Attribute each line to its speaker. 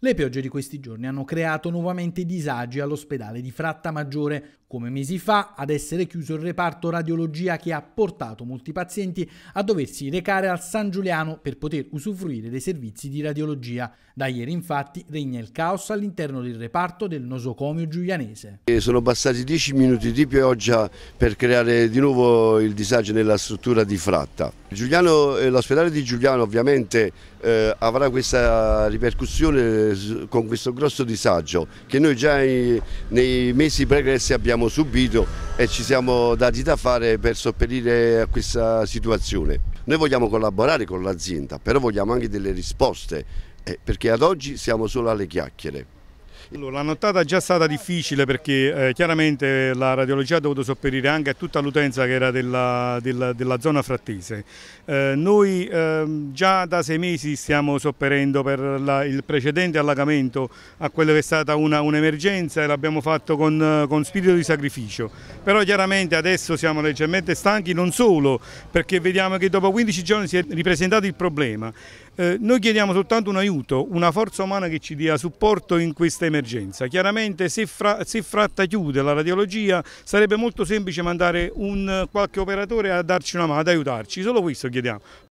Speaker 1: Le piogge di questi giorni hanno creato nuovamente disagi all'ospedale di Fratta Maggiore, come mesi fa ad essere chiuso il reparto radiologia che ha portato molti pazienti a doversi recare al San Giuliano per poter usufruire dei servizi di radiologia. Da ieri infatti regna il caos all'interno del reparto del nosocomio giulianese.
Speaker 2: Sono bastati 10 minuti di pioggia per creare di nuovo il disagio nella struttura di Fratta. Eh, l'ospedale di Giuliano ovviamente eh, avrà questa ripercussione con questo grosso disagio che noi già i, nei mesi pregressi abbiamo subito e ci siamo dati da fare per sopperire a questa situazione. Noi vogliamo collaborare con l'azienda, però vogliamo anche delle risposte, eh, perché ad oggi siamo solo alle chiacchiere.
Speaker 3: La nottata è già stata difficile perché eh, chiaramente la radiologia ha dovuto sopperire anche a tutta l'utenza che era della, della, della zona frattese. Eh, noi eh, già da sei mesi stiamo sopperendo per la, il precedente allagamento a quella che è stata un'emergenza un e l'abbiamo fatto con, con spirito di sacrificio. Però chiaramente adesso siamo leggermente stanchi, non solo perché vediamo che dopo 15 giorni si è ripresentato il problema. Eh, noi chiediamo soltanto un aiuto, una forza umana che ci dia supporto in questa emergenza emergenza. Chiaramente se, fra, se fratta chiude la radiologia sarebbe molto semplice mandare un eh, qualche operatore a darci una mano, ad aiutarci, solo questo chiediamo.